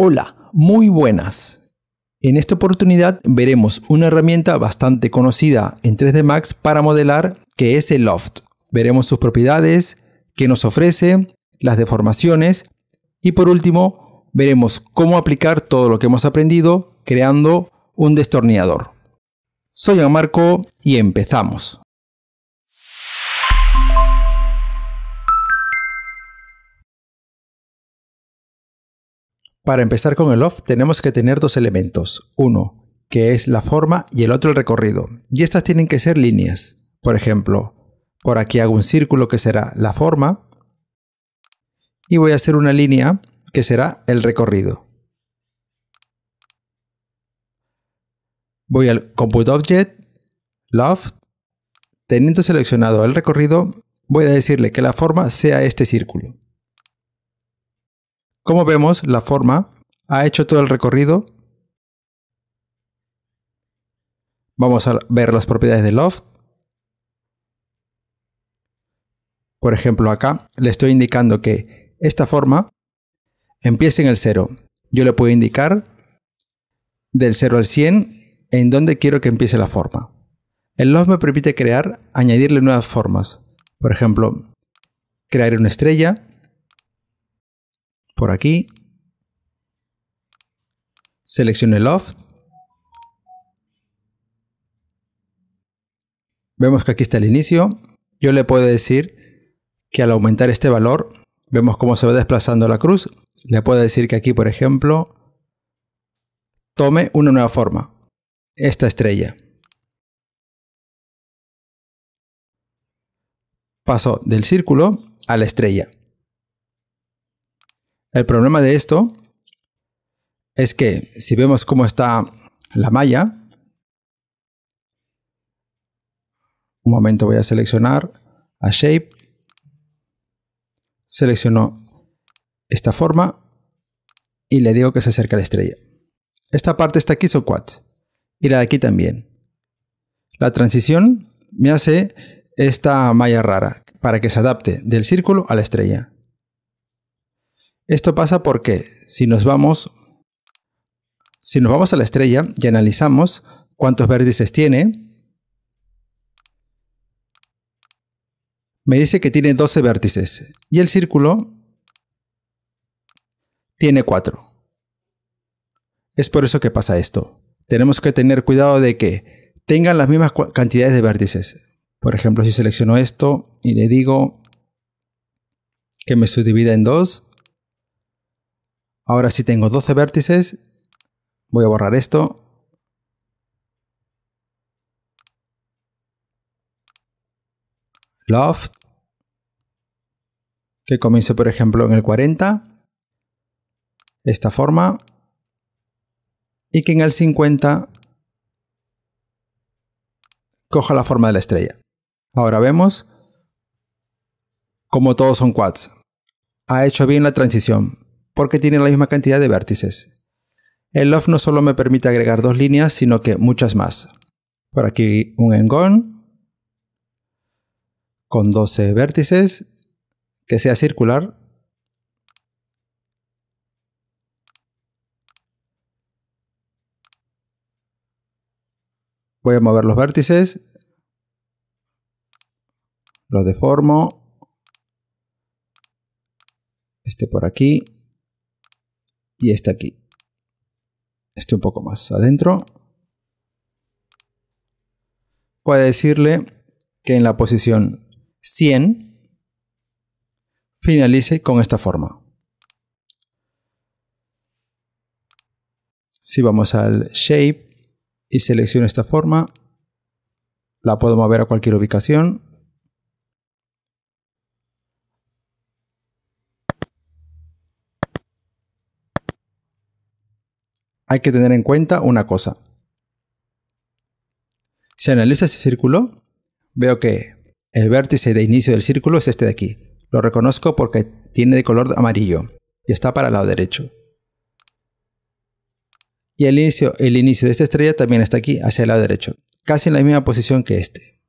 Hola, muy buenas. En esta oportunidad veremos una herramienta bastante conocida en 3D Max para modelar que es el Loft. Veremos sus propiedades, qué nos ofrece, las deformaciones y por último veremos cómo aplicar todo lo que hemos aprendido creando un destornillador. Soy Marco y empezamos. Para empezar con el off tenemos que tener dos elementos, uno que es la forma y el otro el recorrido, y estas tienen que ser líneas. Por ejemplo, por aquí hago un círculo que será la forma y voy a hacer una línea que será el recorrido. Voy al Compute Object, Loft, teniendo seleccionado el recorrido, voy a decirle que la forma sea este círculo. Como vemos, la forma ha hecho todo el recorrido. Vamos a ver las propiedades de loft. Por ejemplo, acá le estoy indicando que esta forma empiece en el 0. Yo le puedo indicar del 0 al 100 en dónde quiero que empiece la forma. El loft me permite crear, añadirle nuevas formas. Por ejemplo, crear una estrella, por aquí. Seleccione off. Vemos que aquí está el inicio. Yo le puedo decir que al aumentar este valor, vemos cómo se va desplazando la cruz. Le puedo decir que aquí, por ejemplo, tome una nueva forma, esta estrella. Paso del círculo a la estrella. El problema de esto es que si vemos cómo está la malla, un momento voy a seleccionar a Shape, selecciono esta forma y le digo que se acerque a la estrella. Esta parte está aquí, so quads, y la de aquí también. La transición me hace esta malla rara para que se adapte del círculo a la estrella. Esto pasa porque si nos vamos, si nos vamos a la estrella y analizamos cuántos vértices tiene, me dice que tiene 12 vértices y el círculo tiene 4. Es por eso que pasa esto. Tenemos que tener cuidado de que tengan las mismas cantidades de vértices. Por ejemplo, si selecciono esto y le digo que me subdivida en 2, Ahora si tengo 12 vértices, voy a borrar esto. Loft, que comience por ejemplo en el 40, esta forma, y que en el 50 coja la forma de la estrella. Ahora vemos como todos son quads. Ha hecho bien la transición porque tiene la misma cantidad de vértices. El off no solo me permite agregar dos líneas, sino que muchas más. Por aquí un engón con 12 vértices, que sea circular. Voy a mover los vértices, lo deformo, este por aquí, y está aquí. estoy un poco más adentro. Puede decirle que en la posición 100 finalice con esta forma. Si vamos al Shape y selecciono esta forma, la puedo mover a cualquier ubicación hay que tener en cuenta una cosa. Si analizo este círculo, veo que el vértice de inicio del círculo es este de aquí. Lo reconozco porque tiene de color amarillo y está para el lado derecho. Y el inicio, el inicio de esta estrella también está aquí, hacia el lado derecho, casi en la misma posición que este.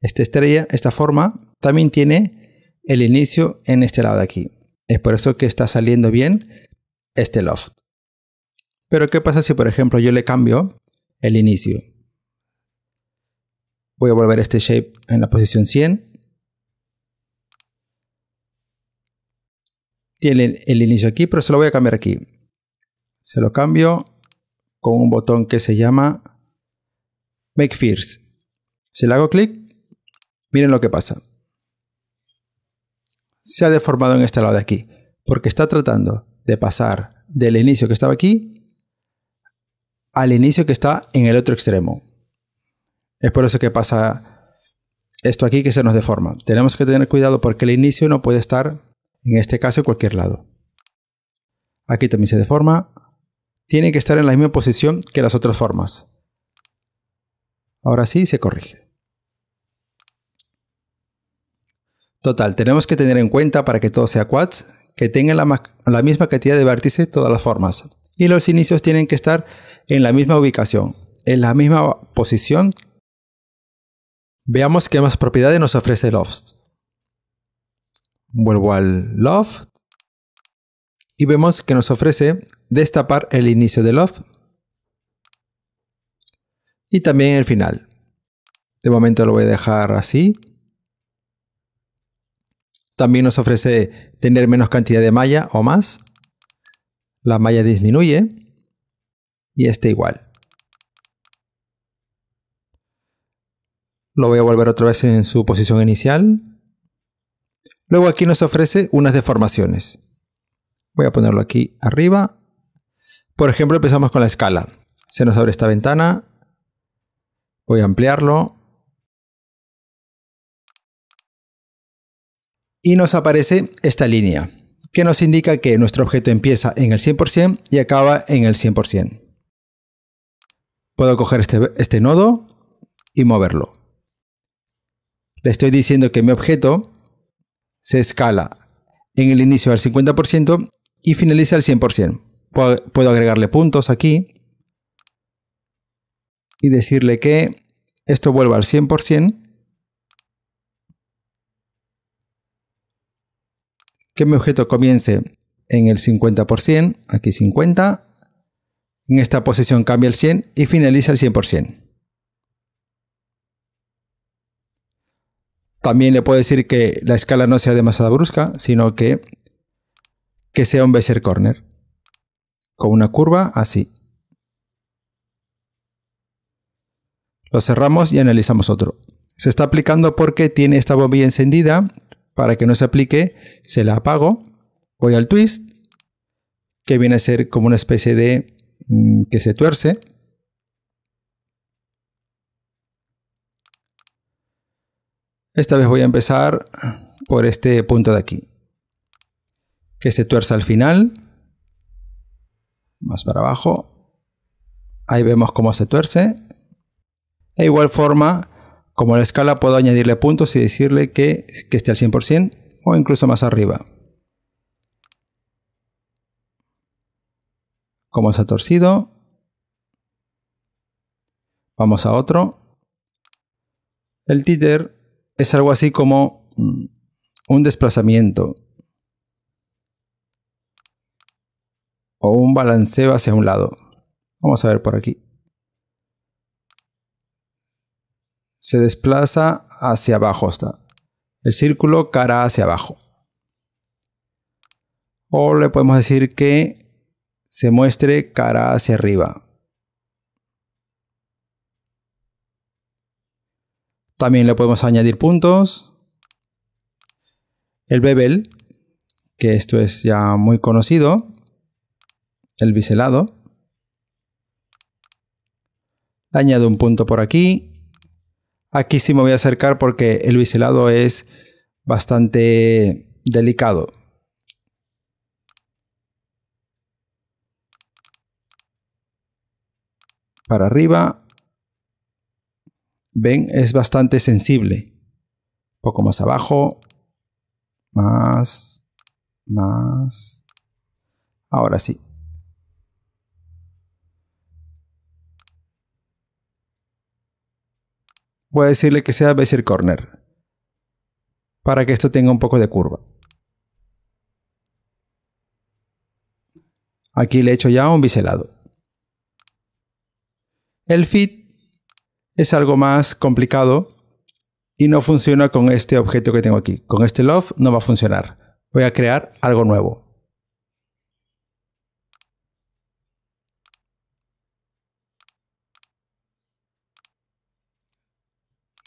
Esta estrella, esta forma, también tiene el inicio en este lado de aquí. Es por eso que está saliendo bien este loft. Pero ¿qué pasa si, por ejemplo, yo le cambio el inicio? Voy a volver este shape en la posición 100. Tiene el inicio aquí, pero se lo voy a cambiar aquí. Se lo cambio con un botón que se llama Make Fears. Si le hago clic, miren lo que pasa. Se ha deformado en este lado de aquí, porque está tratando de pasar del inicio que estaba aquí al inicio que está en el otro extremo. Es por eso que pasa esto aquí que se nos deforma. Tenemos que tener cuidado porque el inicio no puede estar, en este caso, en cualquier lado. Aquí también se deforma. Tiene que estar en la misma posición que las otras formas. Ahora sí se corrige. Total, tenemos que tener en cuenta para que todo sea quads, que tengan la, la misma cantidad de vértices todas las formas y los inicios tienen que estar en la misma ubicación, en la misma posición. Veamos qué más propiedades nos ofrece Loft. Vuelvo al Loft y vemos que nos ofrece destapar el inicio de Loft y también el final. De momento lo voy a dejar así. También nos ofrece tener menos cantidad de malla o más la malla disminuye y este igual. Lo voy a volver otra vez en su posición inicial. Luego aquí nos ofrece unas deformaciones. Voy a ponerlo aquí arriba. Por ejemplo, empezamos con la escala. Se nos abre esta ventana. Voy a ampliarlo. Y nos aparece esta línea que nos indica que nuestro objeto empieza en el 100% y acaba en el 100%. Puedo coger este, este, nodo y moverlo. Le estoy diciendo que mi objeto se escala en el inicio al 50% y finaliza al 100%. Puedo, puedo agregarle puntos aquí y decirle que esto vuelva al 100% que mi objeto comience en el 50%, aquí 50, en esta posición cambia el 100 y finaliza el 100%. También le puedo decir que la escala no sea demasiado brusca, sino que, que sea un Bezier Corner. Con una curva así. Lo cerramos y analizamos otro. Se está aplicando porque tiene esta bombilla encendida para que no se aplique, se la apago, voy al twist, que viene a ser como una especie de mm, que se tuerce. Esta vez voy a empezar por este punto de aquí. Que se tuerce al final. Más para abajo. Ahí vemos cómo se tuerce. De igual forma, como la escala puedo añadirle puntos y decirle que, esté al 100% o incluso más arriba. Como se ha torcido, vamos a otro. El títer es algo así como mm, un desplazamiento o un balanceo hacia un lado. Vamos a ver por aquí. se desplaza hacia abajo hasta el círculo cara hacia abajo. O le podemos decir que se muestre cara hacia arriba. También le podemos añadir puntos. El bevel, que esto es ya muy conocido. El biselado. Le añado un punto por aquí Aquí sí me voy a acercar porque el biselado es bastante delicado. Para arriba. Ven, es bastante sensible. Un poco más abajo. Más. Más. Ahora sí. voy a decirle que sea Bezier Corner. Para que esto tenga un poco de curva. Aquí le he hecho ya un biselado. El fit es algo más complicado y no funciona con este objeto que tengo aquí. Con este love no va a funcionar. Voy a crear algo nuevo.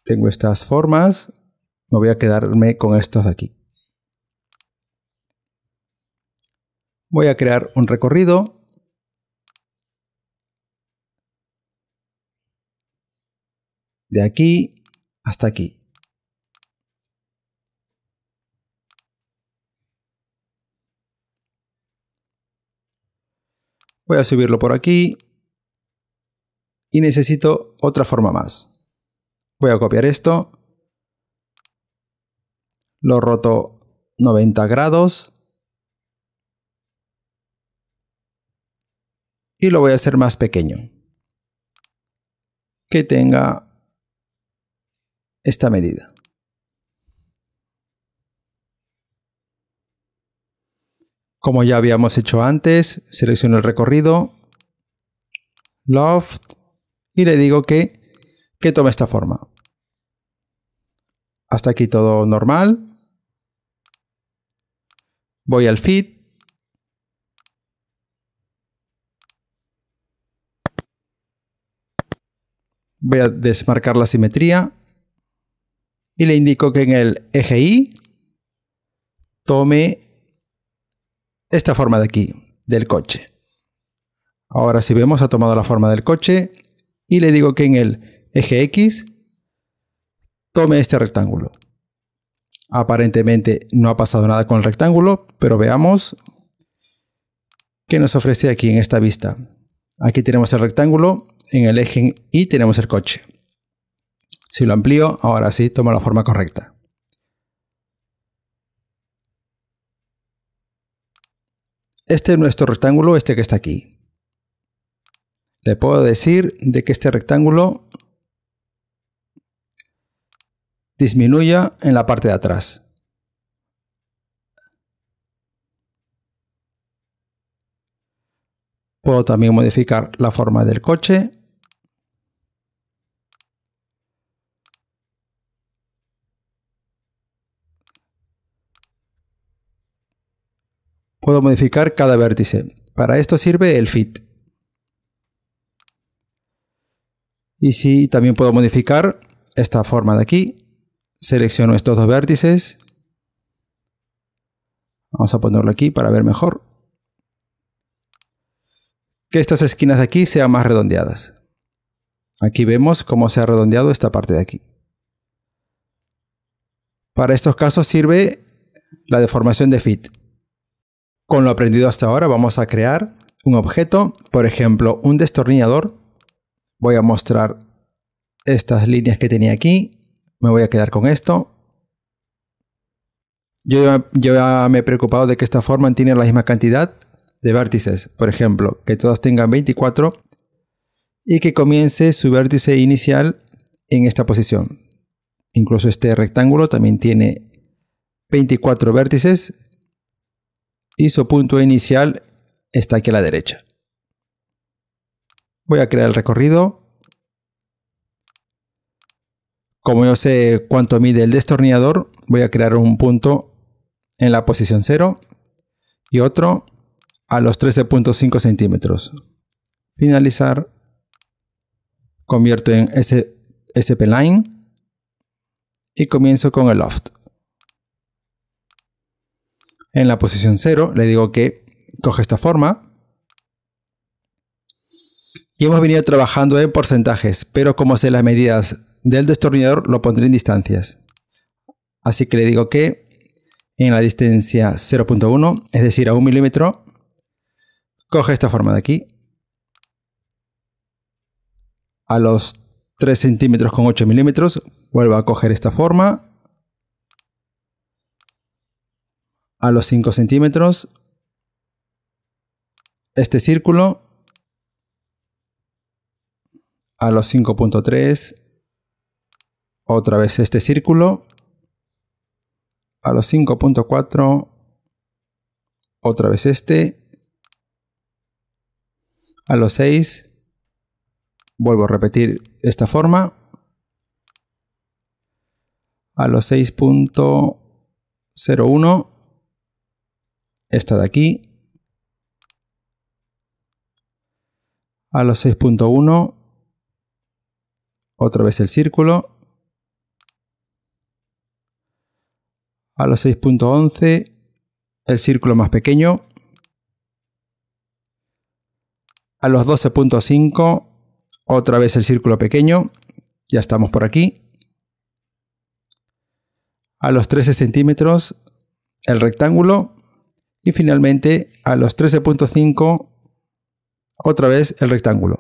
Tengo estas formas, me voy a quedarme con estas de aquí. Voy a crear un recorrido. De aquí hasta aquí. Voy a subirlo por aquí y necesito otra forma más. Voy a copiar esto. Lo roto 90 grados. Y lo voy a hacer más pequeño. Que tenga esta medida. Como ya habíamos hecho antes, selecciono el recorrido, loft, y le digo que, que tome esta forma. Hasta aquí todo normal. Voy al Fit. Voy a desmarcar la simetría y le indico que en el eje Y tome esta forma de aquí, del coche. Ahora si vemos ha tomado la forma del coche y le digo que en el eje X tome este rectángulo. Aparentemente no ha pasado nada con el rectángulo, pero veamos qué nos ofrece aquí en esta vista. Aquí tenemos el rectángulo, en el eje Y tenemos el coche. Si lo amplío, ahora sí toma la forma correcta. Este es nuestro rectángulo, este que está aquí. Le puedo decir de que este rectángulo disminuya en la parte de atrás. Puedo también modificar la forma del coche. Puedo modificar cada vértice. Para esto sirve el fit. Y si sí, también puedo modificar esta forma de aquí selecciono estos dos vértices. Vamos a ponerlo aquí para ver mejor. Que estas esquinas de aquí sean más redondeadas. Aquí vemos cómo se ha redondeado esta parte de aquí. Para estos casos sirve la deformación de fit. Con lo aprendido hasta ahora vamos a crear un objeto, por ejemplo un destornillador. Voy a mostrar estas líneas que tenía aquí me voy a quedar con esto. Yo, ya me he preocupado de que esta forma tiene la misma cantidad de vértices, por ejemplo, que todas tengan 24 y que comience su vértice inicial en esta posición. Incluso este rectángulo también tiene 24 vértices y su punto inicial está aquí a la derecha. Voy a crear el recorrido. Como yo sé cuánto mide el destornillador, voy a crear un punto en la posición 0 y otro a los 13.5 centímetros. Finalizar. Convierto en SP Line y comienzo con el loft. En la posición 0 le digo que coge esta forma y hemos venido trabajando en porcentajes, pero como sé las medidas del destornillador, lo pondré en distancias. Así que le digo que en la distancia 0.1, es decir, a un milímetro, coge esta forma de aquí. A los 3 centímetros con 8 milímetros, vuelvo a coger esta forma. A los 5 centímetros, este círculo a los 5.3, otra vez este círculo, a los 5.4, otra vez este, a los 6, vuelvo a repetir esta forma, a los 6.01, esta de aquí, a los 6.1, otra vez el círculo. A los 6.11, el círculo más pequeño. A los 12.5, otra vez el círculo pequeño. Ya estamos por aquí. A los 13 centímetros, el rectángulo. Y finalmente, a los 13.5, otra vez el rectángulo.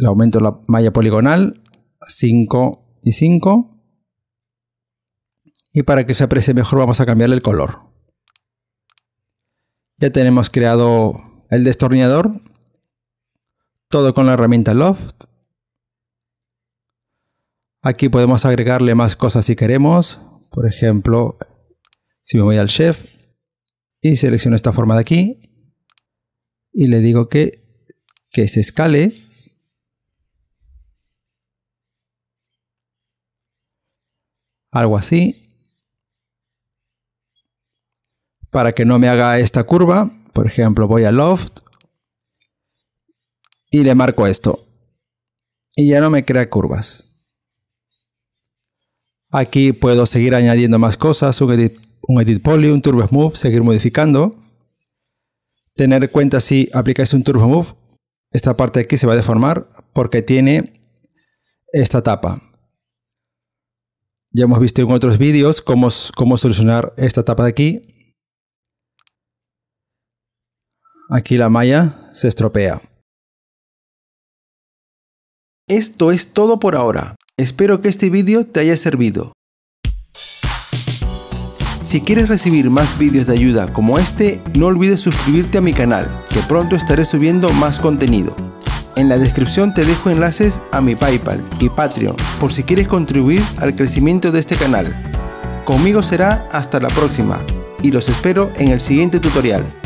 le aumento la malla poligonal, 5 y 5. Y para que se aprecie mejor vamos a cambiarle el color. Ya tenemos creado el destornillador, todo con la herramienta Loft. Aquí podemos agregarle más cosas si queremos, por ejemplo, si me voy al Chef y selecciono esta forma de aquí y le digo que, que se escale, algo así, para que no me haga esta curva. Por ejemplo, voy a Loft y le marco esto. Y ya no me crea curvas. Aquí puedo seguir añadiendo más cosas, un edit, un edit poly, un turbo smooth, seguir modificando. Tener en cuenta si aplicáis un turbo move, esta parte de aquí se va a deformar porque tiene esta tapa. Ya hemos visto en otros vídeos cómo, cómo solucionar esta tapa de aquí. Aquí la malla se estropea. Esto es todo por ahora. Espero que este vídeo te haya servido. Si quieres recibir más vídeos de ayuda como este, no olvides suscribirte a mi canal, que pronto estaré subiendo más contenido. En la descripción te dejo enlaces a mi PayPal y Patreon por si quieres contribuir al crecimiento de este canal. Conmigo será hasta la próxima y los espero en el siguiente tutorial.